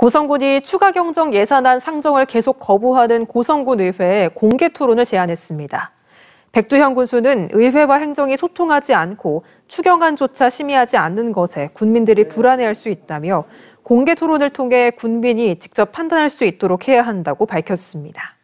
고성군이 추가 경정 예산안 상정을 계속 거부하는 고성군 의회에 공개 토론을 제안했습니다. 백두현 군수는 의회와 행정이 소통하지 않고 추경안조차 심의하지 않는 것에 군민들이 네. 불안해할 수 있다며 공개 토론을 통해 군민이 직접 판단할 수 있도록 해야 한다고 밝혔습니다.